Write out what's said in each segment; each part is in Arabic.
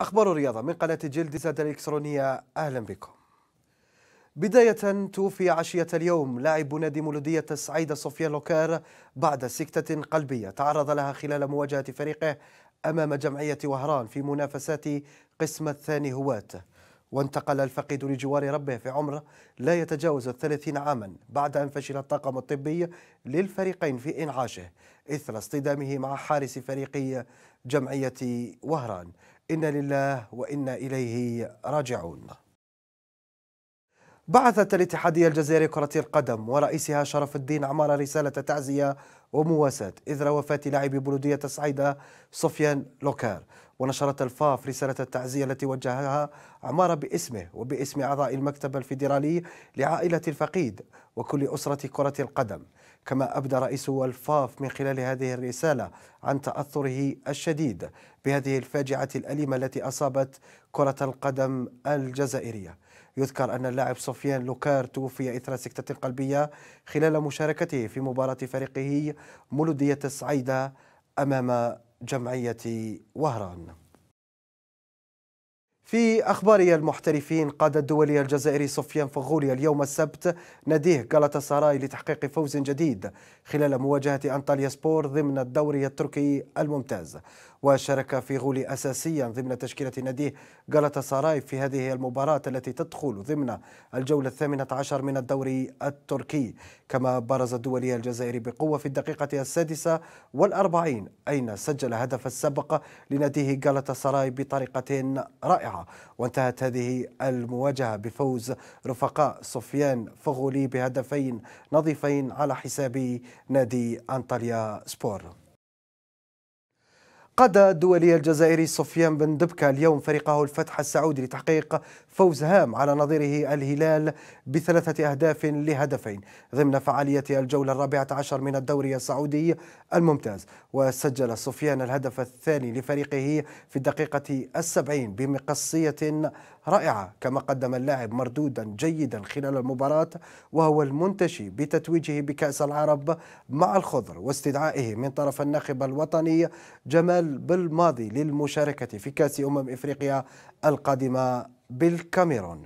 أخبار الرياضة من قناة جلد زاد الإلكترونية أهلا بكم بداية توفي عشية اليوم لاعب نادي مولودية السعيدة صوفيا لوكار بعد سكتة قلبية تعرض لها خلال مواجهة فريقه أمام جمعية وهران في منافسات قسم الثاني هواة وانتقل الفقيد لجوار ربه في عمر لا يتجاوز الثلاثين عاما بعد أن فشل الطاقم الطبي للفريقين في إنعاشه إثر اصطدامه مع حارس فريق جمعية وهران انا لله وانا اليه راجعون بعثت الاتحادية الجزائرية كرة القدم ورئيسها شرف الدين عمار رسالة تعزية ومواساة إثر وفاة لاعب بلودية صعيدة سفيان لوكار ونشرت الفاف رسالة التعزية التي وجهها عمارة باسمه وباسم أعضاء المكتب الفيدرالي لعائلة الفقيد وكل أسرة كرة القدم كما أبدى رئيس الفاف من خلال هذه الرسالة عن تأثره الشديد بهذه الفاجعة الأليمة التي أصابت كرة القدم الجزائرية يذكر أن اللاعب سفيان لوكار توفي إثر سكتة قلبية خلال مشاركته في مباراة فريقه مولودية السعيدة أمام جمعية وهران في أخبار المحترفين قاد الدولي الجزائري سفيان فغولي اليوم السبت نديه غلطة سراي لتحقيق فوز جديد خلال مواجهة أنطاليا سبور ضمن الدوري التركي الممتاز وشارك في غولي أساسيا ضمن تشكيلة نديه غلطة سراي في هذه المباراة التي تدخل ضمن الجولة الثامنة عشر من الدوري التركي كما برز الدولي الجزائري بقوة في الدقيقة السادسة والأربعين أين سجل هدف السبق لنديه غلطة سراي بطريقة رائعة وانتهت هذه المواجهة بفوز رفقاء سفيان فغولي بهدفين نظيفين على حساب نادي أنطاليا سبور قاد الدولي الجزائري سفيان بن دبكة اليوم فريقه الفتح السعودي لتحقيق فوز هام على نظيره الهلال بثلاثة أهداف لهدفين ضمن فعالية الجولة الرابعة عشر من الدوري السعودي الممتاز وسجل سفيان الهدف الثاني لفريقه في الدقيقة السبعين بمقصية رائعة كما قدم اللاعب مردودا جيدا خلال المباراة وهو المنتشي بتتويجه بكأس العرب مع الخضر واستدعائه من طرف الناخب الوطني جمال بالماضي للمشاركة في كأس أمم إفريقيا القادمة بالكاميرون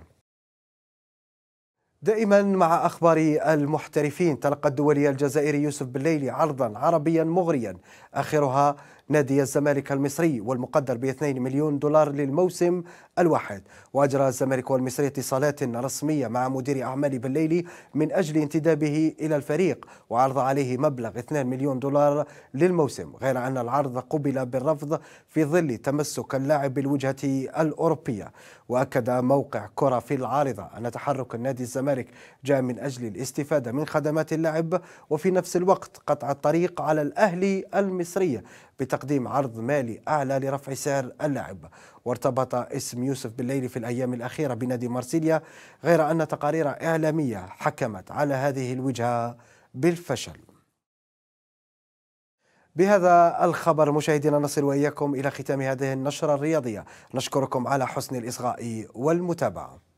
دائما مع اخبار المحترفين تلقى الدولي الجزائري يوسف بالليلي عرضا عربيا مغريا اخرها نادي الزمالك المصري والمقدر ب 2 مليون دولار للموسم الواحد واجرى الزمالك والمصري اتصالات رسميه مع مدير اعمال بالليلي من اجل انتدابه الى الفريق وعرض عليه مبلغ 2 مليون دولار للموسم غير ان العرض قبل بالرفض في ظل تمسك اللاعب بالوجهه الاوروبيه واكد موقع كره في العارضه ان تحرك النادي الزمالك الزمالك جاء من أجل الاستفادة من خدمات اللاعب وفي نفس الوقت قطع الطريق على الأهلي المصرية بتقديم عرض مالي أعلى لرفع سعر اللاعب وارتبط اسم يوسف بالليل في الأيام الأخيرة بنادي مارسيليا غير أن تقارير إعلامية حكمت على هذه الوجهة بالفشل بهذا الخبر مشاهدينا نصل واياكم الى ختام هذه النشره الرياضيه نشكركم على حسن الاصغاء والمتابعه